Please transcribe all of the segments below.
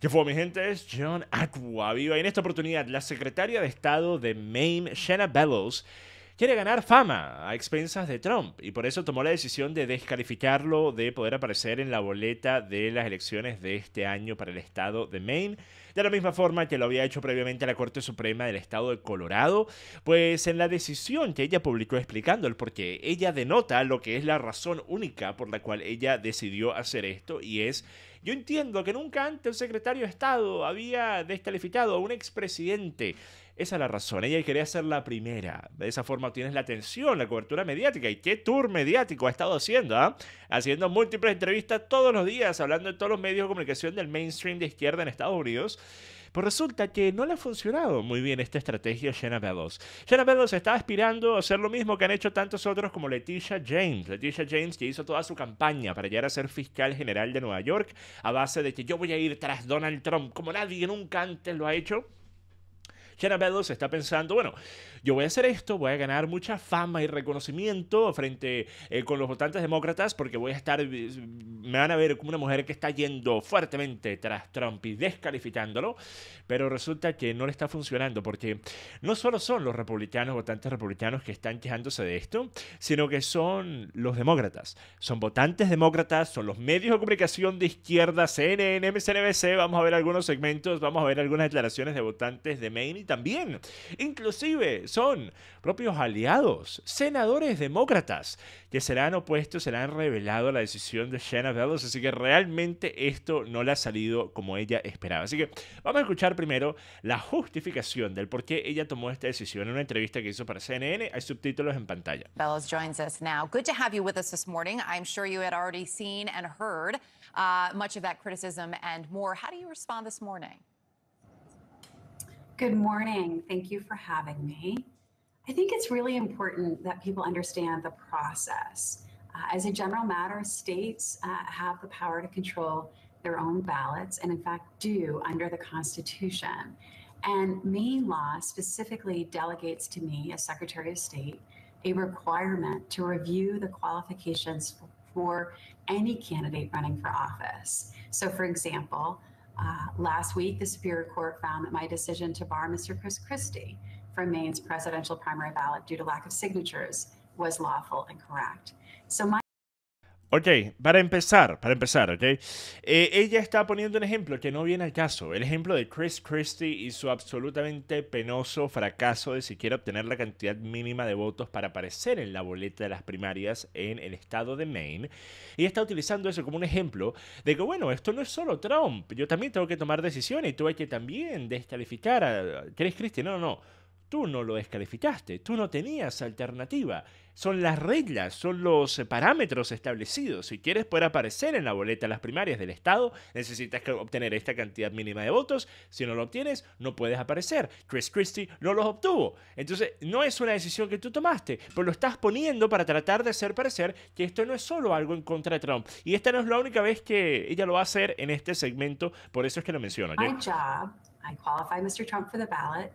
¡Qué fue, mi gente, es John Aqua Y en esta oportunidad, la secretaria de Estado de Maine, Shanna Bellows, quiere ganar fama a expensas de Trump y por eso tomó la decisión de descalificarlo de poder aparecer en la boleta de las elecciones de este año para el estado de Maine de la misma forma que lo había hecho previamente la Corte Suprema del Estado de Colorado, pues en la decisión que ella publicó explicando el qué, ella denota lo que es la razón única por la cual ella decidió hacer esto y es yo entiendo que nunca antes un secretario de Estado había descalificado a un expresidente esa es la razón. Ella quería ser la primera. De esa forma obtienes la atención, la cobertura mediática. ¿Y qué tour mediático ha estado haciendo? Ah? Haciendo múltiples entrevistas todos los días, hablando en todos los medios de comunicación del mainstream de izquierda en Estados Unidos. Pues resulta que no le ha funcionado muy bien esta estrategia a Jenna Bellows. Jenna Bellows está aspirando a hacer lo mismo que han hecho tantos otros como Letitia James. Letitia James que hizo toda su campaña para llegar a ser fiscal general de Nueva York a base de que yo voy a ir tras Donald Trump como nadie nunca antes lo ha hecho. Jenna Bellows está pensando, bueno, yo voy a hacer esto, voy a ganar mucha fama y reconocimiento frente eh, con los votantes demócratas porque voy a estar, eh, me van a ver como una mujer que está yendo fuertemente tras Trump y descalificándolo, pero resulta que no le está funcionando porque no solo son los republicanos, votantes republicanos que están quejándose de esto, sino que son los demócratas, son votantes demócratas, son los medios de comunicación de izquierda, CNN, MSNBC, vamos a ver algunos segmentos, vamos a ver algunas declaraciones de votantes de Maine también. Inclusive son propios aliados, senadores demócratas, que serán opuestos, serán revelado la decisión de Shanna Bellows. Así que realmente esto no le ha salido como ella esperaba. Así que vamos a escuchar primero la justificación del por qué ella tomó esta decisión en una entrevista que hizo para CNN. Hay subtítulos en pantalla. Bellows joins us now. Good to have you with us this morning. I'm sure you had already seen and heard uh, much of that criticism and more. How do you respond this morning? Good morning. Thank you for having me. I think it's really important that people understand the process. Uh, as a general matter, states uh, have the power to control their own ballots, and in fact, do under the Constitution. And Maine law specifically delegates to me, as Secretary of State, a requirement to review the qualifications for, for any candidate running for office. So, for example, uh, last week, the Superior Court found that my decision to bar Mr. Chris Christie from Maine's presidential primary ballot due to lack of signatures was lawful and correct. So my Ok, para empezar, para empezar, ok. Eh, ella está poniendo un ejemplo que no viene al caso. El ejemplo de Chris Christie y su absolutamente penoso fracaso de siquiera obtener la cantidad mínima de votos para aparecer en la boleta de las primarias en el estado de Maine. Y está utilizando eso como un ejemplo de que, bueno, esto no es solo Trump. Yo también tengo que tomar decisiones y hay que también descalificar a Chris Christie. No, no, no. Tú no lo descalificaste, tú no tenías alternativa. Son las reglas, son los parámetros establecidos. Si quieres poder aparecer en la boleta de las primarias del Estado, necesitas obtener esta cantidad mínima de votos. Si no lo obtienes, no puedes aparecer. Chris Christie no los obtuvo. Entonces, no es una decisión que tú tomaste, pero pues lo estás poniendo para tratar de hacer parecer que esto no es solo algo en contra de Trump. Y esta no es la única vez que ella lo va a hacer en este segmento, por eso es que lo menciono. I qualify Mr. Trump for the ballot.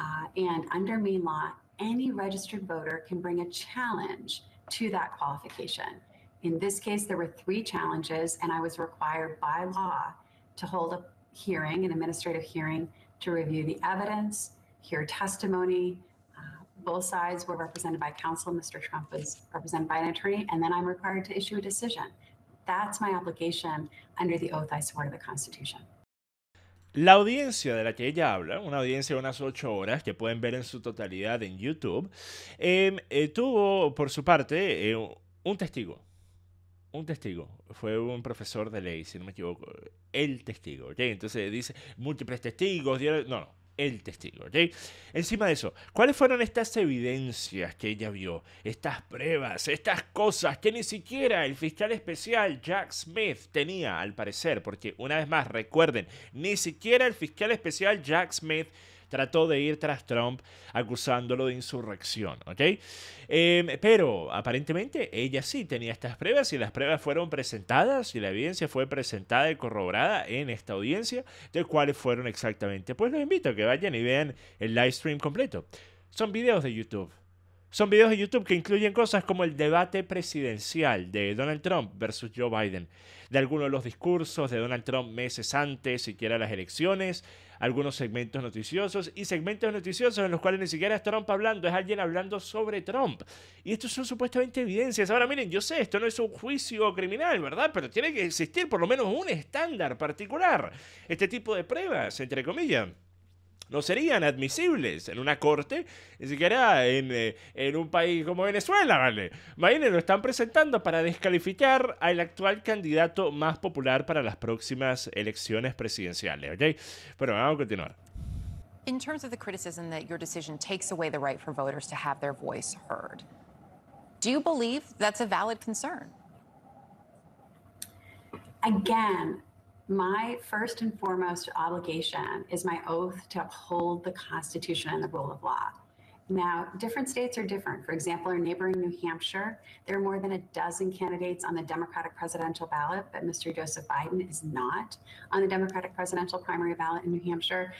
Uh, and under Maine law, any registered voter can bring a challenge to that qualification. In this case, there were three challenges, and I was required by law to hold a hearing, an administrative hearing, to review the evidence, hear testimony. Uh, both sides were represented by counsel. Mr. Trump was represented by an attorney, and then I'm required to issue a decision. That's my obligation under the oath I swore to the Constitution. La audiencia de la que ella habla, una audiencia de unas ocho horas que pueden ver en su totalidad en YouTube, em, eh, tuvo por su parte eh, un testigo. Un testigo. Fue un profesor de ley, si no me equivoco. El testigo. Entonces dice múltiples testigos. No, no el testigo. ¿okay? Encima de eso, ¿cuáles fueron estas evidencias que ella vio? Estas pruebas, estas cosas que ni siquiera el fiscal especial Jack Smith tenía, al parecer, porque una vez más, recuerden, ni siquiera el fiscal especial Jack Smith trató de ir tras Trump acusándolo de insurrección, ¿ok? Em, pero aparentemente ella sí tenía estas pruebas y las pruebas fueron presentadas y la evidencia fue presentada y corroborada en esta audiencia, de cuáles fueron exactamente. Pues los invito a que vayan y vean el live stream completo. Son videos de YouTube son videos de YouTube que incluyen cosas como el debate presidencial de Donald Trump versus Joe Biden, de algunos de los discursos de Donald Trump meses antes, siquiera las elecciones, algunos segmentos noticiosos y segmentos noticiosos en los cuales ni siquiera es Trump hablando, es alguien hablando sobre Trump. Y estos son supuestamente evidencias. Ahora miren, yo sé, esto no es un juicio criminal, ¿verdad? Pero tiene que existir por lo menos un estándar particular, este tipo de pruebas, entre comillas no serían admisibles en una corte, ni siquiera en, eh, en un país como Venezuela, ¿vale? Imagínense, lo están presentando para descalificar al actual candidato más popular para las próximas elecciones presidenciales, ¿ok? Bueno, vamos a continuar. In terms of the criticism that your decision takes away the right for voters to have their voice heard, do you believe that's a valid concern? Again, my first and foremost obligation is my oath to uphold the Constitution and the rule of law. Now, different states are different. For example, in neighboring New Hampshire, there are more than a dozen candidates on the Democratic presidential ballot, but Mr. Joseph Biden is not on the Democratic presidential primary ballot in New Hampshire.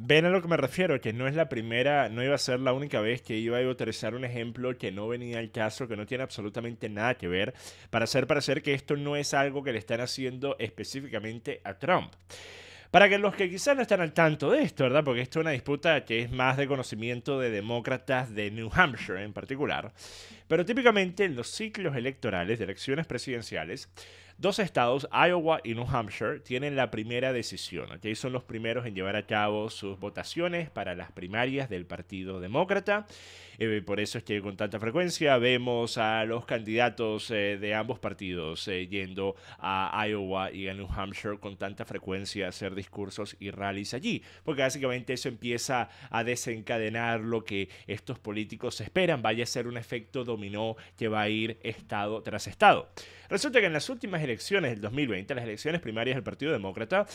Ven a lo que me refiero, que no es la primera, no iba a ser la única vez que iba a utilizar un ejemplo que no venía al caso, que no tiene absolutamente nada que ver, para hacer parecer que esto no es algo que le están haciendo específicamente a Trump. Para que los que quizás no están al tanto de esto, ¿verdad? Porque esto es una disputa que es más de conocimiento de demócratas de New Hampshire en particular. Pero típicamente en los ciclos electorales de elecciones presidenciales, dos estados, Iowa y New Hampshire, tienen la primera decisión. ¿okay? Son los primeros en llevar a cabo sus votaciones para las primarias del Partido Demócrata. Eh, por eso es que con tanta frecuencia vemos a los candidatos eh, de ambos partidos eh, yendo a Iowa y a New Hampshire con tanta frecuencia a hacer discursos y rallies allí. Porque básicamente eso empieza a desencadenar lo que estos políticos esperan. Vaya a ser un efecto dominante que va a ir estado tras estado. Resulta que en las últimas elecciones del 2020, las elecciones primarias del Partido Demócrata,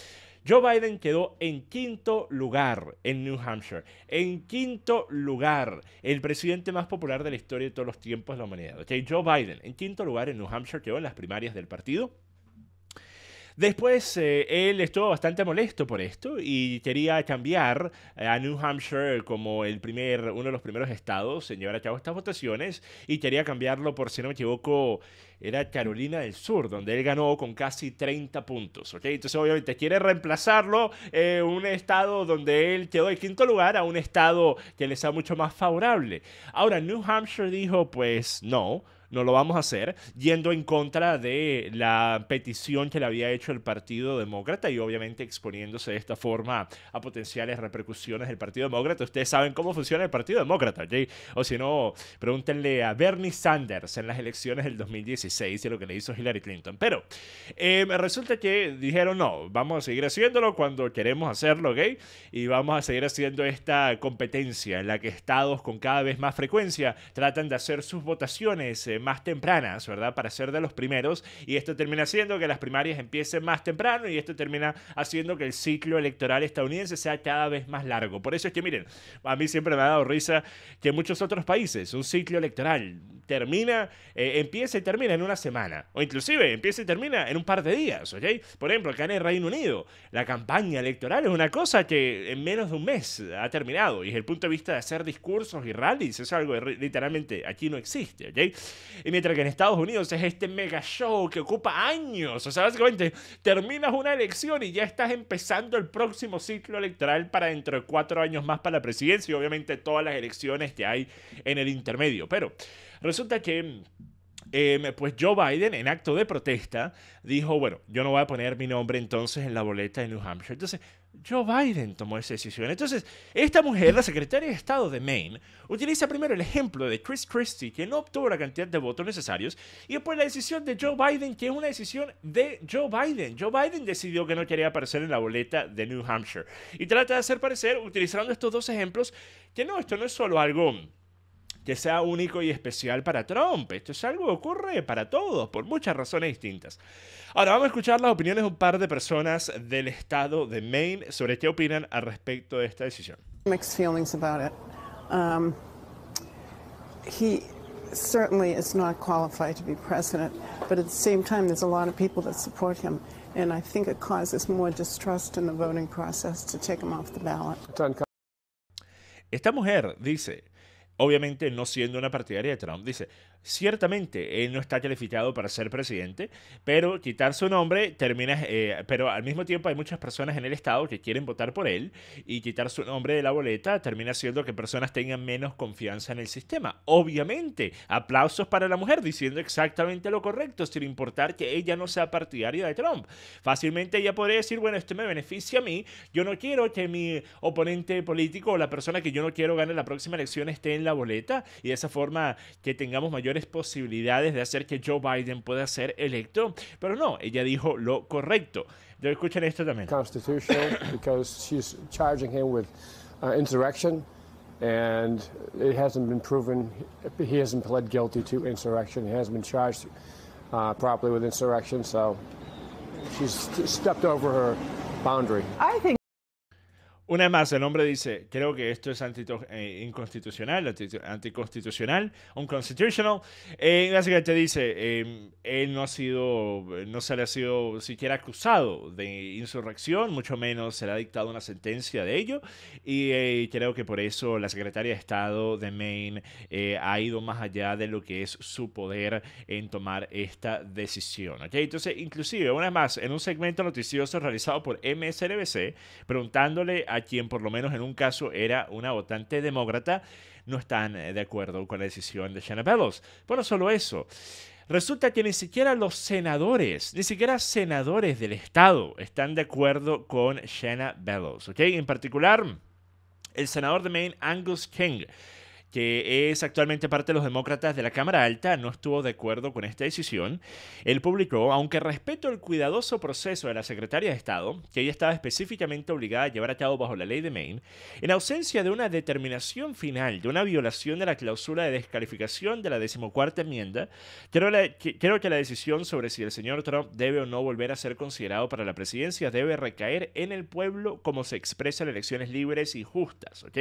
Joe Biden quedó en quinto lugar en New Hampshire. En quinto lugar, el presidente más popular de la historia de todos los tiempos de la humanidad. Joe Biden, en quinto lugar en New Hampshire, quedó en las primarias del partido. Después, eh, él estuvo bastante molesto por esto y quería cambiar eh, a New Hampshire como el primer, uno de los primeros estados en llevar a cabo estas votaciones y quería cambiarlo por, si no me equivoco, era Carolina del Sur, donde él ganó con casi 30 puntos, okay, Entonces, obviamente, quiere reemplazarlo eh, un estado donde él quedó en quinto lugar a un estado que le sea mucho más favorable. Ahora, New Hampshire dijo, pues no, no lo vamos a hacer, yendo en contra de la petición que le había hecho el Partido Demócrata y obviamente exponiéndose de esta forma a potenciales repercusiones del Partido Demócrata. Ustedes saben cómo funciona el Partido Demócrata, ¿OK? O si no, pregúntenle a Bernie Sanders en las elecciones del 2016 y lo que le hizo Hillary Clinton. Pero em, resulta que dijeron, no, vamos a seguir haciéndolo cuando queremos hacerlo, ¿ok? Y vamos a seguir haciendo esta competencia en la que estados con cada vez más frecuencia tratan de hacer sus votaciones em, más tempranas, ¿verdad? Para ser de los primeros. Y esto termina haciendo que las primarias empiecen más temprano y esto termina haciendo que el ciclo electoral estadounidense sea cada vez más largo. Por eso es que, miren, a mí siempre me ha dado risa que en muchos otros países un ciclo electoral termina, eh, empieza y termina en una semana. O inclusive empieza y termina en un par de días, ¿ok? Por ejemplo, acá en el Reino Unido, la campaña electoral es una cosa que en menos de un mes ha terminado. Y desde el punto de vista de hacer discursos y rallies, es algo que literalmente aquí no existe, ¿ok? Y mientras que en Estados Unidos es este mega show que ocupa años. O sea, básicamente terminas una elección y ya estás empezando el próximo ciclo electoral para dentro de cuatro años más para la presidencia y obviamente todas las elecciones que hay en el intermedio. Pero resulta que... Em, pues Joe Biden, en acto de protesta, dijo, bueno, yo no voy a poner mi nombre entonces en la boleta de New Hampshire. Entonces, Joe Biden tomó esa decisión. Entonces, esta mujer, la secretaria de Estado de Maine, utiliza primero el ejemplo de Chris Christie, que no obtuvo la cantidad de votos necesarios, y después la decisión de Joe Biden, que es una decisión de Joe Biden. Joe Biden decidió que no quería aparecer en la boleta de New Hampshire. Y trata de hacer parecer, utilizando estos dos ejemplos, que no, esto no es solo algo que sea único y especial para Trump. Esto es algo que ocurre para todos, por muchas razones distintas. Ahora vamos a escuchar las opiniones de un par de personas del estado de Maine sobre qué opinan al respecto de esta decisión. Mixed feelings about it. Um, he certainly is not qualified to be president, but at the same time, there's a lot of people that support him. And I think it causes more distrust in the voting process to take him off the ballot. Esta mujer dice, obviamente no siendo una partidaria de Trump, dice, Ciertamente, él no está calificado para ser presidente, pero quitar su nombre termina, eh, pero al mismo tiempo hay muchas personas en el Estado que quieren votar por él y quitar su nombre de la boleta termina siendo que personas tengan menos confianza en el sistema. Obviamente, aplausos para la mujer diciendo exactamente lo correcto, sin importar que ella no sea partidaria de Trump. Fácilmente ella podría decir, bueno, esto me beneficia a mí, yo no quiero que mi oponente político o la persona que yo no quiero gane la próxima elección esté en la boleta y de esa forma que tengamos mayor mayores posibilidades de hacer que Joe Biden pueda ser electo, pero no, ella dijo lo correcto. Yo escuchen esto también. Constitutional because she's charging him with uh, insurrection and it hasn't been proven he hasn't pled guilty to insurrection. He hasn't been charged uh, properly with insurrection, so she's stepped over her boundary. I think una vez más, el hombre dice, creo que esto es eh, inconstitucional, anticonstitucional, unconstitutional. Eh, básicamente dice, em, él no ha sido, no se le ha sido siquiera acusado de insurrección, mucho menos se le ha dictado una sentencia de ello. Y eh, creo que por eso la secretaria de Estado de Maine eh, ha ido más allá de lo que es su poder en tomar esta decisión. Entonces, inclusive, una vez más, en un segmento noticioso realizado por MSNBC, preguntándole a quien por lo menos en un caso era una votante demócrata, no están eh, de acuerdo con la decisión de Shanna Bellows. Pero no solo eso. Resulta que ni siquiera los senadores, ni siquiera senadores del estado están de acuerdo con Shanna Bellows, ¿ok? En particular, el senador de Maine, Angus King, que es actualmente parte de los demócratas de la Cámara Alta, no estuvo de acuerdo con esta decisión. Él publicó, aunque respeto el cuidadoso proceso de la secretaria de Estado, que ella estaba específicamente obligada a llevar a cabo bajo la ley de Maine, en ausencia de una determinación final de una violación de la cláusula de descalificación de la decimocuarta enmienda, creo, que, la decisión sobre si el señor Trump debe o no volver a ser considerado para la presidencia debe recaer en el pueblo como se expresa en elecciones libres y justas, ¿ok?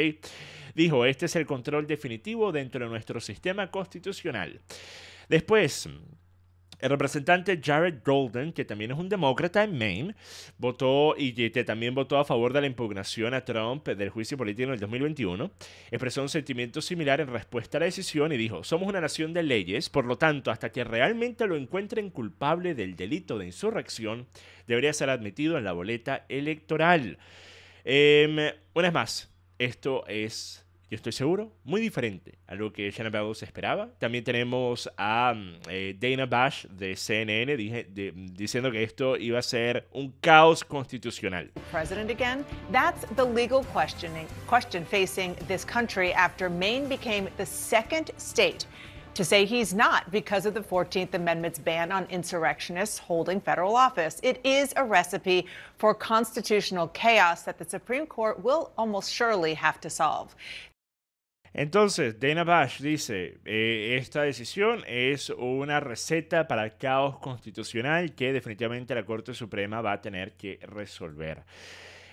Dijo, este es el control de definitivo dentro de nuestro sistema constitucional. Después, el representante Jared Golden, que también es un demócrata en Maine, votó y también votó a favor de la impugnación a Trump del juicio político en el 2021, expresó un sentimiento similar en respuesta a la decisión y dijo, somos una nación de leyes, por lo tanto, hasta que realmente lo encuentren culpable del delito de insurrección, debería ser admitido en la boleta electoral. Em, una vez más, esto es yo estoy seguro, muy diferente a lo que Shannon Bell se esperaba. También tenemos a mm, eh, Dana Bash de CNN dije, de, diciendo que esto iba a ser un caos constitucional. President again, that's the legal questioning, question facing this country after Maine became the second state to say he's not because of the 14th Amendment's ban on insurrectionists holding federal office. It is a recipe for constitutional chaos that the Supreme Court will almost surely have to solve. Entonces, Dana Bash dice, eh, esta decisión es una receta para el caos constitucional que definitivamente la Corte Suprema va a tener que resolver.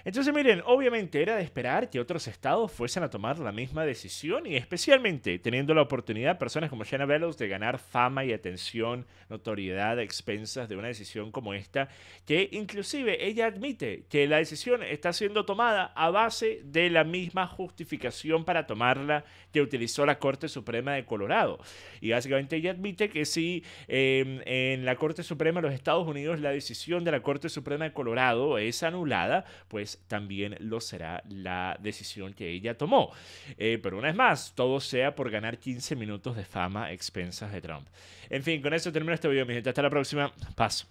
Entonces miren, obviamente era de esperar que otros estados fuesen a tomar la misma decisión y especialmente teniendo la oportunidad personas como Shanna Bellows de ganar fama y atención, notoriedad expensas de una decisión como esta, que inclusive ella admite que la decisión está siendo tomada a base de la misma justificación para tomarla que utilizó la Corte Suprema de Colorado. Y básicamente ella admite que si em, en la Corte Suprema de los Estados Unidos la decisión de la Corte Suprema de Colorado es anulada, pues también lo será la decisión que ella tomó. Eh, pero una vez más, todo sea por ganar 15 minutos de fama a expensas de Trump. En fin, con eso termino este video, mi gente. Hasta la próxima. Paso.